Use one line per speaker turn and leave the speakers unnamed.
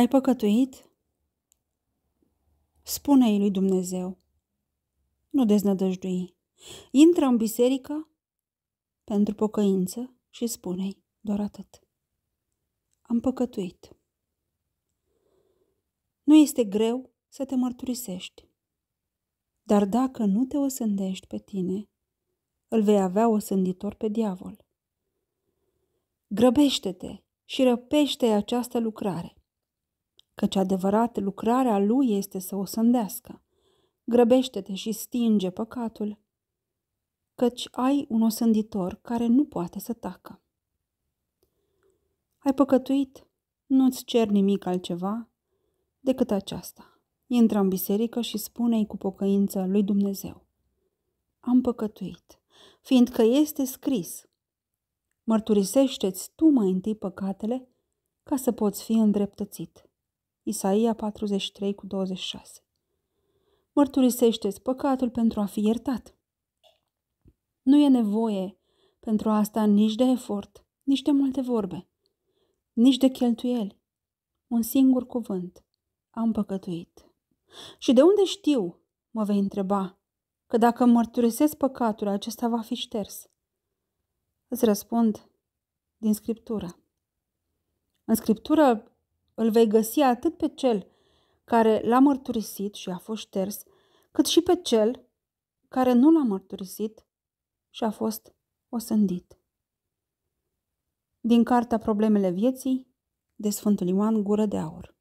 Ai păcătuit? Spune-i lui Dumnezeu. Nu deznădăjdui. Intră în biserică pentru pocăință și spune-i doar atât. Am păcătuit. Nu este greu să te mărturisești. Dar dacă nu te osândești pe tine, îl vei avea osânditor pe diavol. Grăbește-te și răpește această lucrare căci adevărat lucrarea lui este să o sândească. Grăbește-te și stinge păcatul, căci ai un osânditor care nu poate să tacă. Ai păcătuit, nu-ți cer nimic altceva decât aceasta. Intră în biserică și spune-i cu pocăință lui Dumnezeu. Am păcătuit, fiindcă este scris. Mărturisește-ți tu mai întâi păcatele ca să poți fi îndreptățit. Isaia 43 cu 26. Mărturisește-ți păcatul pentru a fi iertat. Nu e nevoie pentru asta nici de efort, nici de multe vorbe, nici de cheltuieli. Un singur cuvânt. Am păcătuit. Și de unde știu, mă vei întreba, că dacă mărturisesc păcatul, acesta va fi șters. Îți răspund din Scriptură. În Scriptură îl vei găsi atât pe cel care l-a mărturisit și a fost șters, cât și pe cel care nu l-a mărturisit și a fost osândit. Din cartea Problemele vieții de Sfântul Ioan Gură de Aur